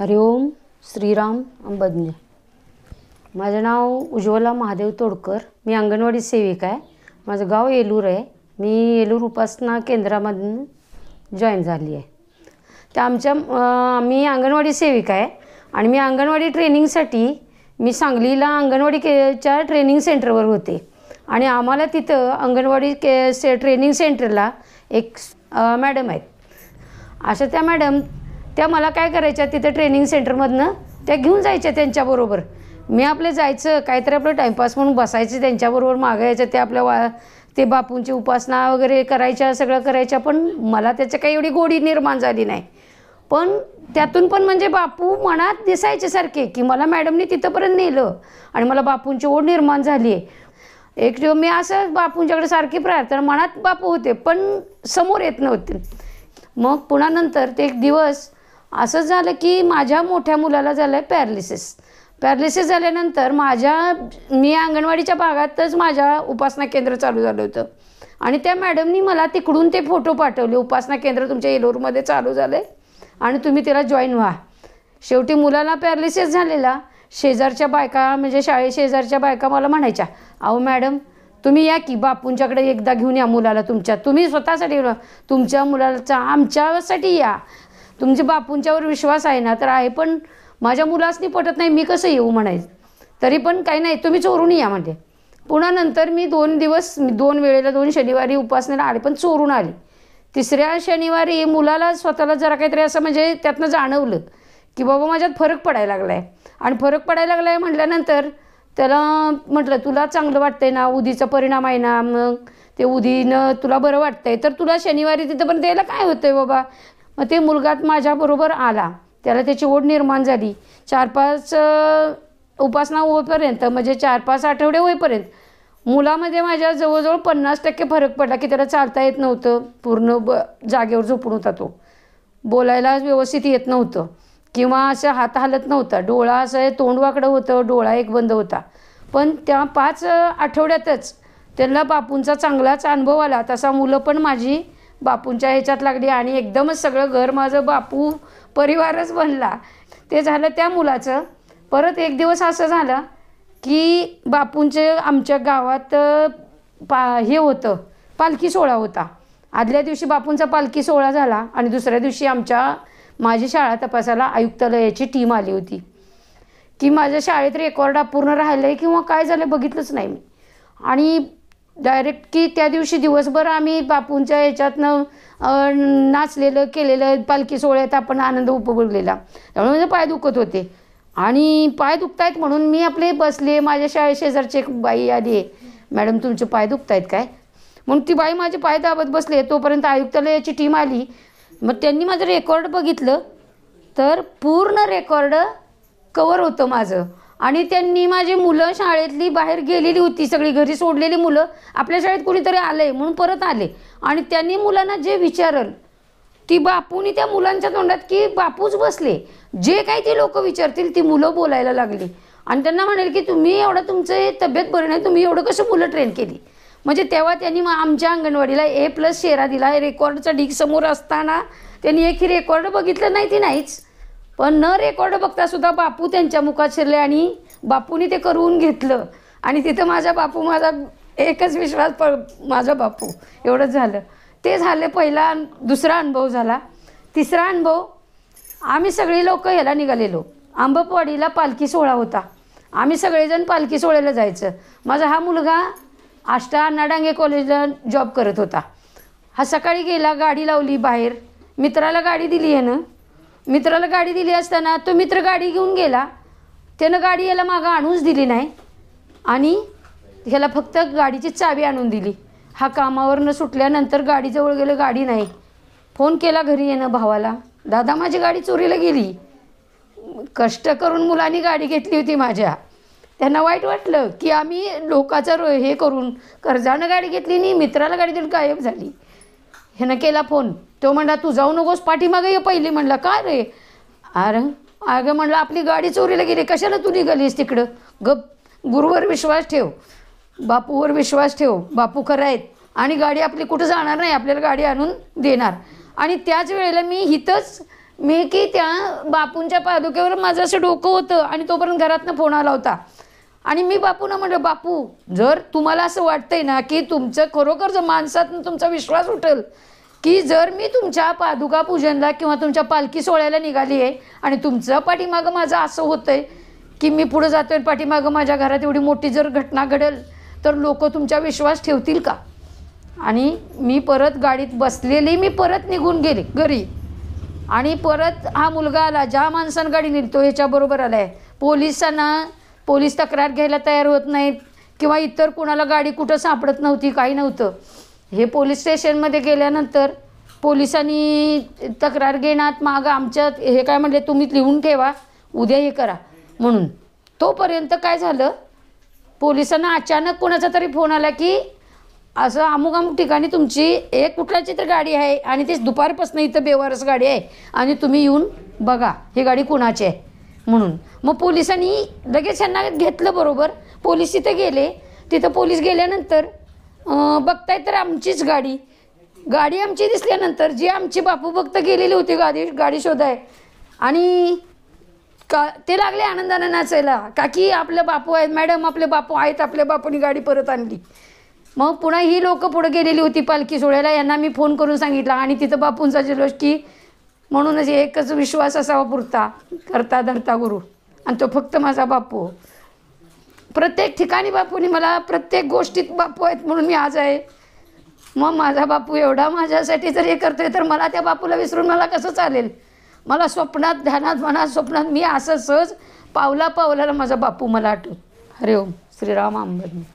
हरिओम श्रीराम अंबज्ञ माझं नाव उज्ज्वला महादेव तोडकर मी अंगणवाडी सेविका आहे माझं गाव येलूर आहे मी येलूर उपासना केंद्रामधून जॉईन झाली आहे तर आमच्या मी अंगणवाडी सेविका आहे आणि मी अंगणवाडी ट्रेनिंगसाठी मी सांगलीला अंगणवाडी केच्या ट्रेनिंग सेंटरवर होते आणि आम्हाला तिथं अंगणवाडी के से ट्रेनिंग सेंटरला एक मॅडम आहेत अशा त्या मॅडम त्या मला काय करायच्या तिथे ट्रेनिंग सेंटरमधनं त्या घेऊन जायच्या त्यांच्याबरोबर मी आपलं जायचं काहीतरी आपलं टाईमपास म्हणून बसायचं त्यांच्याबरोबर मागायचं ते आपल्या वा ते बापूंची उपासना वगैरे करायच्या सगळं करायच्या पण मला त्याच्या काही एवढी गोडी निर्माण झाली नाही पण त्यातून पण म्हणजे बापू मनात दिसायचे सारखे की मला मॅडमने तिथंपर्यंत नेलं आणि मला बापूंची ओढ निर्माण झाली आहे एक मी असं बापूंच्याकडे सारखी प्रार्थना मनात बापू होते पण समोर येत नव्हते मग पुन्हा नंतर ते एक दिवस असं झालं की माझ्या मोठ्या मुलाला झालं आहे पॅरलिसिस पॅरलिसिस झाल्यानंतर माझ्या मी अंगणवाडीच्या भागातच माझ्या उपासना केंद्र चालू झालं होतं आणि त्या मॅडमनी मला तिकडून ते फोटो पाठवले उपासना केंद्र तुमच्या येलोरमध्ये चालू झालं आणि तुम्ही तिला जॉईन व्हा शेवटी मुलाला पॅरलिसिस झालेला शेजारच्या बायका म्हणजे शाळे शेजारच्या बायका मला म्हणायच्या अहो मॅडम तुम्ही या की बापूंच्याकडे एकदा घेऊन या मुलाला तुमच्या तुम्ही स्वतःसाठी तुमच्या मुलाचा आमच्यासाठी या तुमच्या बापूंच्यावर विश्वास आहे ना तर आहे पण माझ्या मुलासनी पटत नाही मी कसं येऊ म्हणायचं तरी पण काही नाही तुम्ही चोरून या म्हणजे पुन्हा नंतर मी दोन दिवस दोन वेळेला दोन शनिवारी उपासनेला आले पण चोरून आले तिसऱ्या शनिवारी मुलाला स्वतःला जरा काहीतरी असं म्हणजे त्यातनं जाणवलं की बाबा माझ्यात फरक पडायला लागला आणि फरक पडायला लागला आहे म्हटल्यानंतर त्याला म्हटलं तुला चांगलं वाटतंय ना उदीचा परिणाम आहे ना मग ते उदीनं तुला बरं वाटतंय तर तुला शनिवारी तिथं पण द्यायला काय होतंय बाबा मग ते मुलगात माझ्याबरोबर आला त्याला त्याची ओढ निर्माण झाली चार पाच उपासना होईपर्यंत म्हणजे चार पाच आठवडे होईपर्यंत मुलामध्ये माझ्या जवळजवळ पन्नास टक्के फरक पडला की त्याला चालता येत नव्हतं पूर्ण ब जागेवर झोपून होता तो बोलायला व्यवस्थित येत नव्हतं किंवा असं हात हलत नव्हता डोळा असं आहे तोंडवाकडं होतं डोळा एक बंद होता पण त्या पाच आठवड्यातच त्यांना बापूंचा चांगलाच अनुभव आला तसा मुलं पण माझी बापूंच्या ह्याच्यात लागली आणि एकदमच सगळं घर माझं बापू परिवारच बनला ते झालं त्या मुलाचं परत एक दिवस असं झालं की बापूंचे आमच्या गावात पा हे होतं पालखी सोहळा होता आदल्या दिवशी बापूंचा पालखी सोहळा झाला आणि दुसऱ्या दिवशी आमच्या माझी शाळा तपासायला आयुक्तालयाची टीम आली होती की माझ्या शाळेत रेकॉर्ड अपूर्ण राहिलं आहे किंवा काय झालं बघितलंच नाही मी आणि डायरेक्ट की त्या दिवशी दिवसभर आम्ही बापूंच्या ह्याच्यातनं नाचलेलं केलेलं पालखी सोहळ्यात आपण आनंद उपभोगलेला त्यामुळे माझे पाय दुखत होते आणि पाय दुखतायत म्हणून मी आपले बसले माझ्या शाळे शेजारची एक बाई आली आहे मॅडम तुमचे पाय दुखतायत काय म्हणून ती बाई माझे पाय दाबत बसले तोपर्यंत आयुक्तालयाची टीम आली मग त्यांनी माझं रेकॉर्ड बघितलं तर पूर्ण रेकॉर्ड कवर होतं माझं आणि त्यांनी माझी मुलं शाळेतली बाहेर गेलेली होती सगळी घरी सोडलेली मुलं आपल्या शाळेत कुणीतरी आले म्हणून परत आले आणि त्यांनी मुलांना जे विचारल ती बापूनी त्या मुलांच्या तोंडात की बापूच बसले जे काही ती लोक विचारतील ती मुलं बोलायला लागली आणि त्यांना म्हणेल की तुम्ही एवढं तुमचं तब्येत बरी नाही तुम्ही एवढं कसं मुलं ट्रेन केली म्हणजे तेव्हा त्यांनी मग आमच्या अंगणवाडीला ए प्लस शेरा दिला रेकॉर्डचा ढीक समोर असताना त्यांनी एक ही रेकॉर्ड बघितलं नाही ती नाहीच पण न रेकॉर्ड बघता सुद्धा बापू त्यांच्या मुखात शिरले आणि बापूने ते करून घेतलं आणि तिथं माझा बापू माझा एकच विश्वास प माझा बापू एवढंच झालं ते झालं पहिला दुसरा अनुभव झाला तिसरा अनुभव आम्ही सगळी लोक ह्याला निघालेलो आंबपवाडीला पालखी सोहळा होता आम्ही सगळेजण पालखी सोहळ्याला जायचं माझा हा मुलगा आष्टा अण्णाडांगे कॉलेजला जॉब करत होता हा सकाळी गेला गाडी लावली बाहेर मित्राला गाडी दिली आहे ना मित्राला गाडी दिली असताना तो मित्र गाडी घेऊन गेला त्यानं गाडी याला मागं आणूनच दिली नाही आणि ह्याला फक्त गाडीची चावी आणून दिली हा कामावरनं सुटल्यानंतर गाडीजवळ गेलं गाडी नाही फोन केला घरी येणं भावाला दादा माझी गाडी चोरीला गेली कष्ट करून मुलांनी गाडी घेतली होती माझ्या त्यांना वाईट वाटलं की आम्ही लोकाचं हे करून कर्जानं गाडी घेतली नाही मित्राला गाडी देऊन गायब झाली ह्यानं केला फोन तो म्हणला तू जाऊ नकोस पाठीमागं ये पहिली म्हणला काय रे अरे अगं म्हणलं आपली गाडी चोरीला गेली कशाला तू निघालीस तिकडं गप गुरुवर विश्वास ठेव बापूवर विश्वास ठेव बापू खरं आहेत आणि गाडी आपली कुठं जाणार नाही आपल्याला गाडी आणून देणार आणि त्याच वेळेला मी हितच मी की त्या बापूंच्या पादुक्यावर माझं असं डोकं होतं आणि तोपर्यंत घरातनं फोन आला होता आणि मी ना म्हटलं बापू जर तुम्हाला असं वाटतंय ना की तुमचं खरोखर जर माणसात तुमचा विश्वास उठेल की जर मी तुमच्या पादुका पूजनला किंवा तुमच्या पालखी सोहळ्याला निघाली आहे आणि तुमचं पाठीमागं माझं असं आहे की मी पुढं जातो आहे पाठीमागं माझ्या घरात एवढी मोठी जर घटना घडेल तर लोक तुमच्या विश्वास ठेवतील का आणि मी परत गाडीत बसलेली मी परत निघून गेले घरी आणि परत हा मुलगा आला ज्या माणसानं गाडी निघतो ह्याच्याबरोबर आला आहे पोलिसांना पोलीस तक्रार घ्यायला तयार होत नाहीत किंवा इतर कुणाला गाडी कुठं सापडत नव्हती काही नव्हतं हे पोलीस स्टेशनमध्ये गेल्यानंतर पोलिसांनी तक्रार घेण्यात माग आमच्या हे काय म्हणले तुम्ही लिहून ठेवा उद्या हे करा म्हणून तोपर्यंत काय झालं पोलिसांना अचानक कोणाचा तरी फोन आला की असं अमुक अमुक ठिकाणी तुमची एक कुठल्याची तर गाडी आहे आणि ती दुपारपासून इथं बेवारस गाडी आहे आणि तुम्ही येऊन बघा ही गाडी कुणाची आहे म्हणून मग पोलिसांनी लगेच यांना घेतलं बरोबर पोलीस तिथे गेले तिथं पोलीस गेल्यानंतर बघताय तर आमचीच गाडी गाडी आमची दिसल्यानंतर जी आमची बापू भक्त गेलेली होती गाडी गाडी शोधाय आणि का ते लागले आनंदानं नाचायला काकी आपले बापू आहेत मॅडम आपले बापू आहेत आपल्या बापूनी गाडी परत आणली मग पुन्हा ही लोकं पुढे गेलेली होती पालखी सोहळ्याला यांना मी फोन करून सांगितला आणि तिथं बापूंचा जल्लोष की म्हणूनच एकच विश्वास असावा पुरता करता धरता गुरु आणि तो फक्त माझा बापू प्रत्येक ठिकाणी बापूने मला प्रत्येक गोष्टीत बापू आहेत म्हणून मी आज आहे मग माझा बापू एवढा माझ्यासाठी जर हे करतोय तर मला त्या बापूला विसरून मला कसं चालेल मला स्वप्नात ध्यानात मनात स्वप्नात मी असं सहज पावला पावलाला माझा बापू मला आठवत हरे ओम श्रीराम आंबद